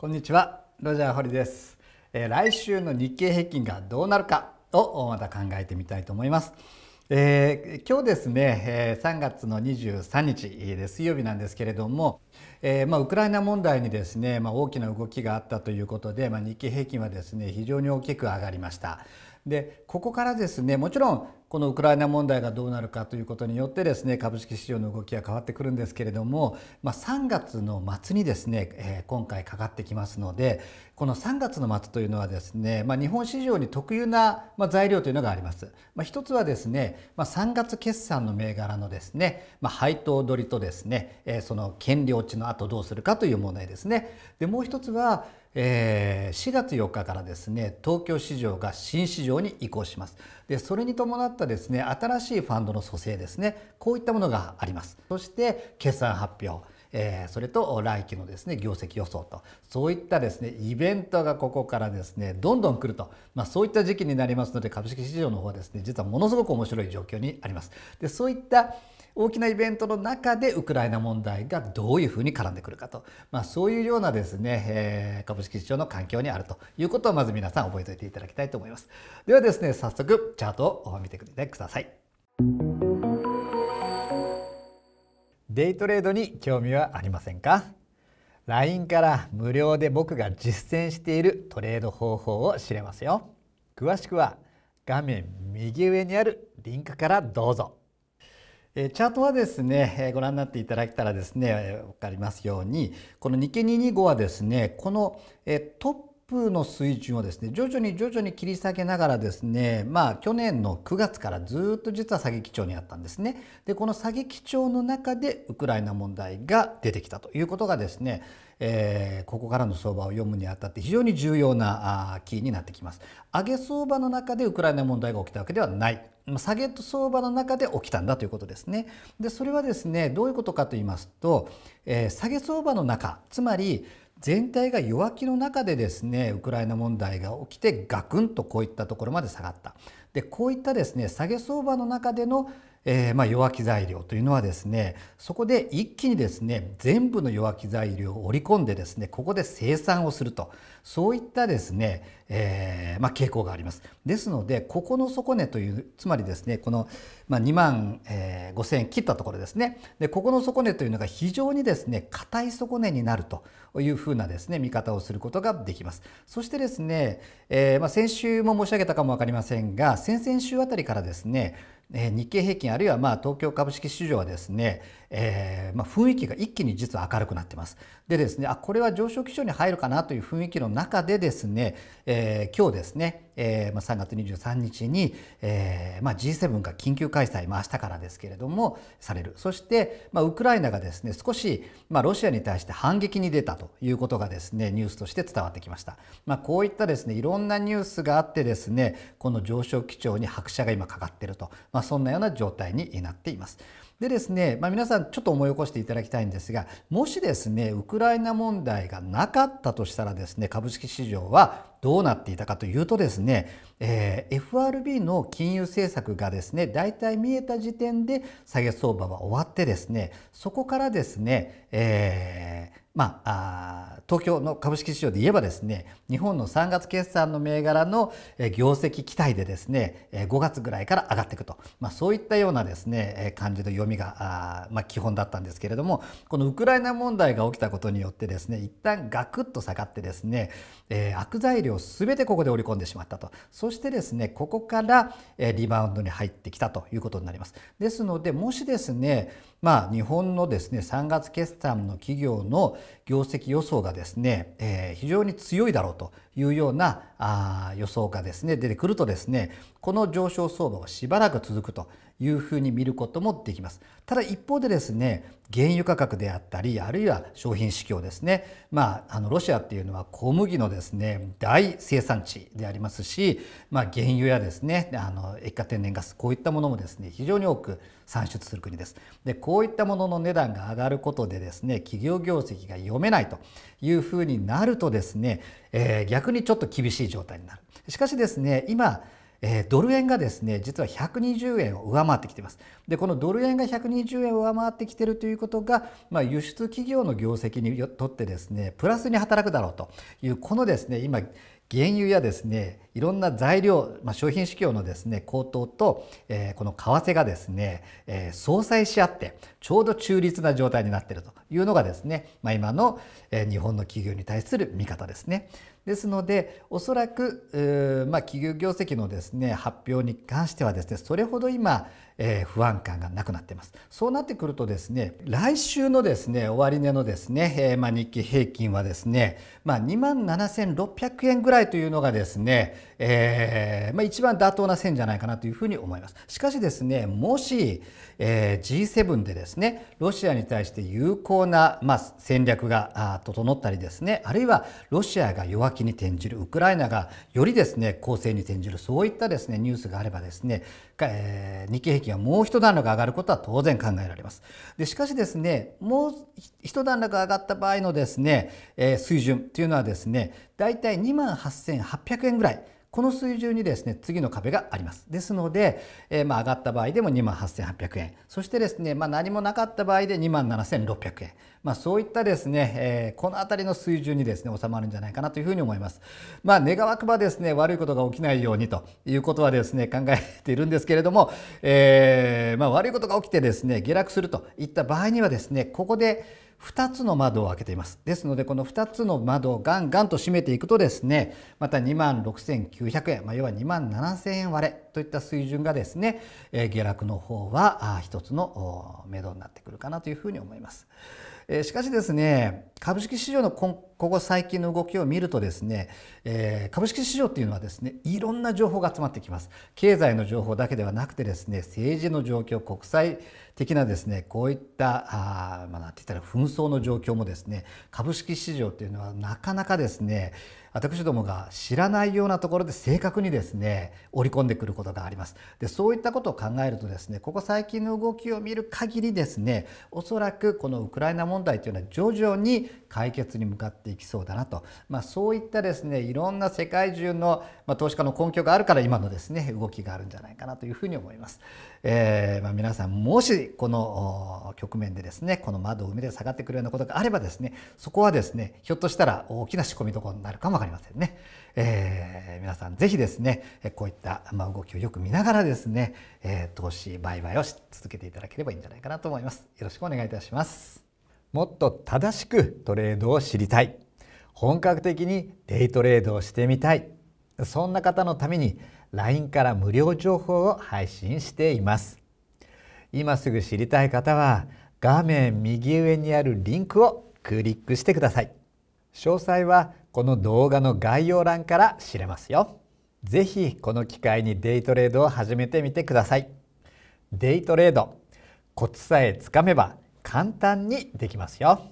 こんにちはロジャー堀です、えー、来週の日経平均がどうなるかをまた考えてみたいと思います、えー、今日ですね、え3月の23日で水曜日なんですけれども、えー、まあ、ウクライナ問題にですね、まあ、大きな動きがあったということで、まあ、日経平均はですね非常に大きく上がりました。でここからですねもちろんこのウクライナ問題がどうなるかということによってですね株式市場の動きが変わってくるんですけれども、まあ、3月の末にですね、えー、今回かかってきますのでこの3月の末というのはですね、まあ、日本市場に特有なまあ、材料というのがあります。まあ、一つはですね、まあ、3月決算の銘柄のですね、まあ、配当取りとですね、えー、その権利落ちの後どうするかという問題ですね。でもう一つはえー、4月4日からですね東京市場が新市場に移行しますでそれに伴っったですね新しいファンドの組成ですねこういったものがありますそして決算発表えそれと来期のですね業績予想とそういったですねイベントがここからですねどんどん来ると、まあ、そういった時期になりますので株式市場の方はですね実はものすごく面白い状況にあります。でそういった大きなイベントの中でウクライナ問題がどういうふうに絡んでくるかと、まあ、そういうようなですね、えー、株式市場の環境にあるということをまず皆さん覚えておいていただきたいと思います。ではですね早速チャートを見てください。デイトレードに興味はありませんか LINE から無料で僕が実践しているトレード方法を知れますよ。詳しくは画面右上にあるリンクからどうぞ。チャートはですね、ご覧になっていただけたらですね、わ分かりますようにこの日経225はですねこの、トッププの水準をですね徐々に徐々に切り下げながらですねまあ去年の9月からずっと実は詐欺基調にあったんですねでこの下げ基調の中でウクライナ問題が出てきたということがですね、えー、ここからの相場を読むにあたって非常に重要なあキーになってきます上げ相場の中でウクライナ問題が起きたわけではない下げ相場の中で起きたんだということですねでそれはですねどういうことかと言いますと、えー、下げ相場の中つまり全体が弱気の中でですねウクライナ問題が起きてガクンとこういったところまで下がったでこういったですね下げ相場の中でのえー、まあ、弱気材料というのはですねそこで一気にですね全部の弱気材料を織り込んでですねここで生産をするとそういったですね、えー、まあ、傾向があります。ですのでここの底値というつまりですねこの、ま2万、えー、5,000円切ったところですねでここの底値というのが非常にですね硬い底値になるというふうなですね見方をすることができます。そしてですね、えまあ、先週も申し上げたかも分かりませんが先々週あたりからですねえ日経平均あるいはまあ東京株式市場はですね、えー、まあ雰囲気が一気に実は明るくなってます。でですねあこれは上昇基調に入るかなという雰囲気の中でですね、えー、今日ですねえーまあ、3月23日に、えーまあ、G7 が緊急開催、まあ明日からですけれどもされるそして、まあ、ウクライナがですね少し、まあ、ロシアに対して反撃に出たということがですねニュースとして伝わってきました、まあ、こういったですねいろんなニュースがあってですねこの上昇基調に拍車が今かかっていると、まあ、そんなような状態になっています。でですね、まあ、皆さんちょっと思い起こしていただきたいんですがもしですねウクライナ問題がなかったとしたらですね株式市場はどうなっていたかというとですね、えー、FRB の金融政策がですね大体見えた時点で下げ相場は終わってですねそこからですね、えーまあ、あ東京の株式市場で言えばですね日本の3月決算の銘柄の業績期待でですね5月ぐらいから上がっていくと、まあ、そういったようなですね感じの読みがあ、まあ、基本だったんですけれどもこのウクライナ問題が起きたことによってですね一旦ガクッと下がってですね、えー、悪材料すべてここで織り込んでしまったとそしてですねここからリバウンドに入ってきたということになります。ですのでもしですねまあ、日本のですね3月決算の企業の業績予想がですね、えー、非常に強いだろうというようなあ予想がですね出てくるとですねこの上昇相場がしばらく続くというふうに見ることもできます。ただ一方でですね原油価格であったりあるいは商品市況ですね、まあ、あのロシアっていうのは小麦のですね大生産地でありますし、まあ、原油やですねあの液化天然ガスこういったものもですね非常に多く産出する国です。でこういったものの値段が上がることでですね企業業績が読めないというふうになるとですね、えー、逆にちょっと厳しい状態になる。しかしですね今えドル円がですね実は120円を上回ってきていますでこのドル円が120円を上回ってきているということが、まあ、輸出企業の業績にとってですねプラスに働くだろうというこのですね今原油やですねいろんな材料、まあ、商品市況のですね高騰と、えー、この為替がですね、えー、相殺し合ってちょうど中立な状態になっているというのがですね、まあ、今の、えー、日本の企業に対する見方ですね。ですのでおそらく、ーまあ、企業業績のですね発表に関してはですねそれほど今、えー、不安感がなくなっていますそうなってくるとですね来週のですね終値のですね、えー、まあ、日経平均はですね、まあ、2万7600円ぐらいというのがですね、えー、まあ、一番妥当な線じゃないかなというふうに思いますしかしですねもし、えー、G7 でですねロシアに対して有効な、まあ、戦略があ整ったりですねあるいはロシアが弱気に転じるウクライナがよりですね攻勢に転じるそういったですねニュースがあればですね、え日経平均益がもう一段落上がることは当然考えられます。でしかしですね、もう一段落上がった場合のですね、えー、水準というのはですね、大体た2万8800円ぐらいこの水準にですね次の壁がありますですので、えー、まあ上がった場合でも2万8800円そしてですね、まあ、何もなかった場合で2万7600円、まあ、そういったですね、えー、このあたりの水準にですね収まるんじゃないかなというふうに思います、まあ、願わくばですね悪いことが起きないようにということはですね考えているんですけれども、えーまあ、悪いことが起きてですね下落するといった場合にはですねここで2つの窓を開けていますですのでこの2つの窓をガンガンと閉めていくとですねまた2万6900円、まあ、要は2万7000円割れといった水準がですね、え下落の方は一つの目処になってくるかなというふうに思います、えしかしですね株式市場のこここ最近の動きを見るとですね、えー、株式市場っていうのはですねいろんな情報が集まってきます経済の情報だけではなくてですね政治の状況国際的なですねこういったあ、まあ、なんて言ったら紛争の状況もですね株式市場っていうのはなかなかですね私どもが知らないようなところで正確にですね織り込んでくることがありますでそういったことを考えるとですねここ最近の動きを見る限りですねおそらくこのウクライナ問題というのは徐々に解決に向かっていきそうだなと、まあ、そういったですねいろんな世界中の、まあ、投資家の根拠があるから今のですね動きがあるんじゃないかなというふうに思います。えー、まあ、皆さんもしこの局面でですねこの窓を埋めて下がってくるようなことがあればですねそこはですねひょっとしたら大きな仕込みどころになるかも分かりませんね。えー、皆さん是非ですねこういった、ま動きをよく見ながらですね、え投資売買を続けていただければいいんじゃないかなと思います。よろしくお願いいたします。もっと正しくトレードを知りたい本格的にデイトレードをしてみたいそんな方のために LINE から無料情報を配信しています今すぐ知りたい方は画面右上にあるリンクをクリックしてください詳細はこの動画の概要欄から知れますよぜひこの機会にデイトレードを始めてみてくださいデイトレードコツさえつかめば簡単にできますよ。